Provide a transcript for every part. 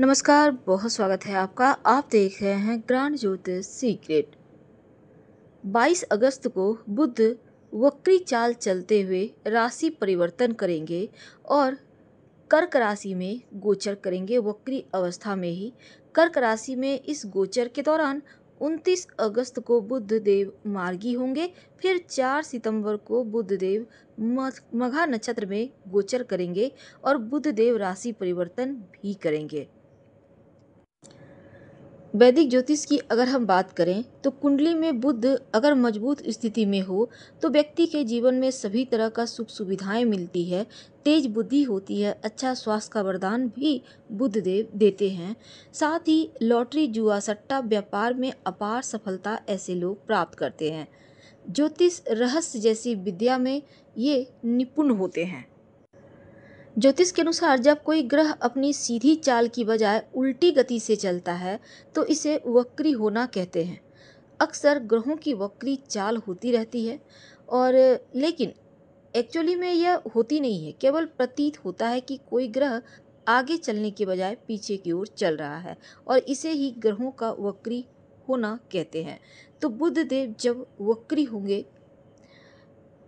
नमस्कार बहुत स्वागत है आपका आप देख रहे हैं ग्रांड ज्योतिष सीक्रेट 22 अगस्त को बुद्ध वक्री चाल चलते हुए राशि परिवर्तन करेंगे और कर्क राशि में गोचर करेंगे वक्री अवस्था में ही कर्क राशि में इस गोचर के दौरान 29 अगस्त को बुद्ध देव मार्गी होंगे फिर 4 सितंबर को बुद्ध देव मघा नक्षत्र में गोचर करेंगे और बुद्ध देव राशि परिवर्तन भी करेंगे वैदिक ज्योतिष की अगर हम बात करें तो कुंडली में बुद्ध अगर मजबूत स्थिति में हो तो व्यक्ति के जीवन में सभी तरह का सुख सुविधाएं मिलती है तेज बुद्धि होती है अच्छा स्वास्थ्य का वरदान भी बुद्ध देव देते हैं साथ ही लॉटरी जुआ सट्टा व्यापार में अपार सफलता ऐसे लोग प्राप्त करते हैं ज्योतिष रहस्य जैसी विद्या में ये निपुण होते हैं ज्योतिष के अनुसार जब कोई ग्रह अपनी सीधी चाल की बजाय उल्टी गति से चलता है तो इसे वक्री होना कहते हैं अक्सर ग्रहों की वक्री चाल होती रहती है और लेकिन एक्चुअली में यह होती नहीं है केवल प्रतीत होता है कि कोई ग्रह आगे चलने के बजाय पीछे की ओर चल रहा है और इसे ही ग्रहों का वक्री होना कहते हैं तो बुद्ध देव जब वक्री होंगे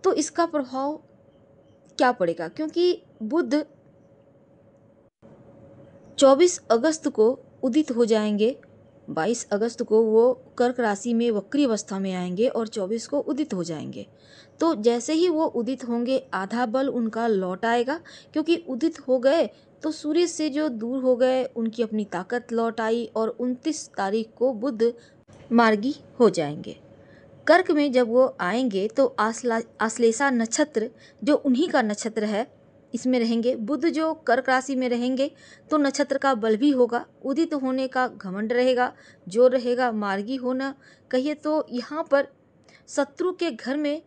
तो इसका प्रभाव क्या पड़ेगा क्योंकि बुद्ध 24 अगस्त को उदित हो जाएंगे 22 अगस्त को वो कर्क राशि में वक्री अवस्था में आएंगे और 24 को उदित हो जाएंगे तो जैसे ही वो उदित होंगे आधा बल उनका लौट आएगा क्योंकि उदित हो गए तो सूर्य से जो दूर हो गए उनकी अपनी ताकत लौट आई और 29 तारीख को बुद्ध मार्गी हो जाएंगे कर्क में जब वो आएंगे तो आश्ला आश्लेषा नक्षत्र जो उन्हीं का नक्षत्र है इसमें रहेंगे बुद्ध जो कर्क राशि में रहेंगे तो नक्षत्र का बल भी होगा उदित होने का घमंड रहेगा जो रहेगा मार्गी होना कहिए तो यहाँ पर शत्रु के घर में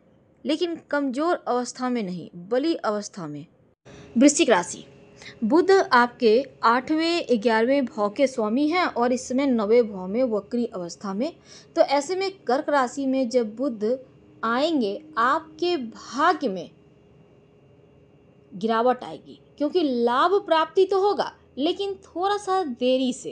लेकिन कमजोर अवस्था में नहीं बली अवस्था में वृश्चिक राशि बुध आपके आठवें ग्यारहवें भाव के स्वामी हैं और इस समय नवें भाव में वक्री अवस्था में तो ऐसे में कर्क राशि में जब बुध आएंगे आपके भाग्य में गिरावट आएगी क्योंकि लाभ प्राप्ति तो होगा लेकिन थोड़ा सा देरी से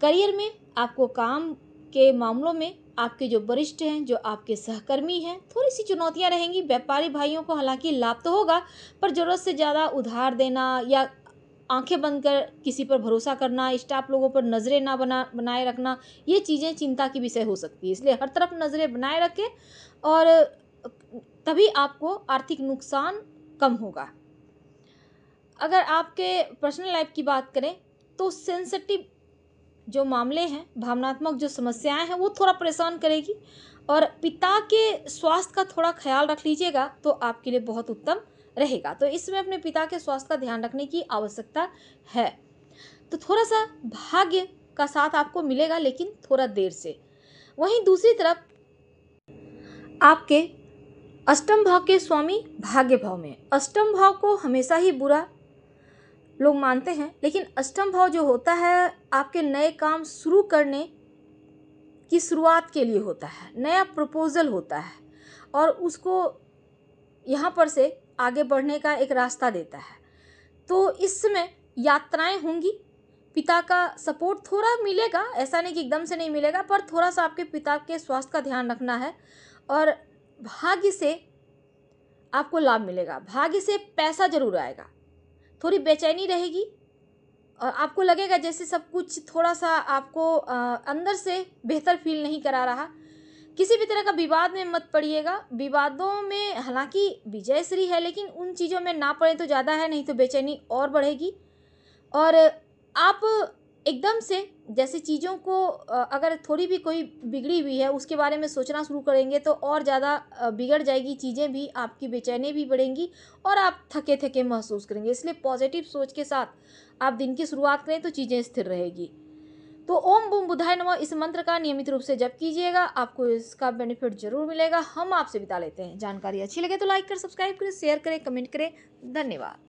करियर में आपको काम के मामलों में आपके जो वरिष्ठ हैं जो आपके सहकर्मी हैं थोड़ी सी चुनौतियां रहेंगी व्यापारी भाइयों को हालांकि लाभ तो होगा पर ज़रूरत से ज़्यादा उधार देना या आंखें बंद कर किसी पर भरोसा करना स्टाफ लोगों पर नज़रें ना बना बनाए रखना ये चीज़ें चिंता की विषय हो सकती है इसलिए हर तरफ नज़रें बनाए रखें और तभी आपको आर्थिक नुकसान कम होगा अगर आपके पर्सनल लाइफ की बात करें तो सेंसिटिव जो मामले हैं भावनात्मक जो समस्याएं हैं वो थोड़ा परेशान करेगी और पिता के स्वास्थ्य का थोड़ा ख्याल रख लीजिएगा तो आपके लिए बहुत उत्तम रहेगा तो इसमें अपने पिता के स्वास्थ्य का ध्यान रखने की आवश्यकता है तो थोड़ा सा भाग्य का साथ आपको मिलेगा लेकिन थोड़ा देर से वहीं दूसरी तरफ आपके अष्टम भाव के स्वामी भाग्य भाव में अष्टम भाव को हमेशा ही बुरा लोग मानते हैं लेकिन अष्टम भाव जो होता है आपके नए काम शुरू करने की शुरुआत के लिए होता है नया प्रपोज़ल होता है और उसको यहाँ पर से आगे बढ़ने का एक रास्ता देता है तो इस समय यात्राएं होंगी पिता का सपोर्ट थोड़ा मिलेगा ऐसा नहीं कि एकदम से नहीं मिलेगा पर थोड़ा सा आपके पिता के स्वास्थ्य का ध्यान रखना है और भाग्य से आपको लाभ मिलेगा भाग्य से पैसा जरूर आएगा थोड़ी बेचैनी रहेगी और आपको लगेगा जैसे सब कुछ थोड़ा सा आपको अंदर से बेहतर फील नहीं करा रहा किसी भी तरह का विवाद में मत पड़िएगा विवादों में हालांकि विजय श्री है लेकिन उन चीज़ों में ना पड़े तो ज़्यादा है नहीं तो बेचैनी और बढ़ेगी और आप एकदम से जैसे चीज़ों को अगर थोड़ी भी कोई बिगड़ी हुई है उसके बारे में सोचना शुरू करेंगे तो और ज़्यादा बिगड़ जाएगी चीज़ें भी आपकी बेचैनी भी बढ़ेंगी और आप थके थके महसूस करेंगे इसलिए पॉजिटिव सोच के साथ आप दिन की शुरुआत करें तो चीज़ें स्थिर रहेगी तो ओम बुम बुधाय नमो इस मंत्र का नियमित रूप से जप कीजिएगा आपको इसका बेनिफिट जरूर मिलेगा हम आपसे बिता लेते हैं जानकारी अच्छी लगे तो लाइक करें सब्सक्राइब करें शेयर करें कमेंट करें धन्यवाद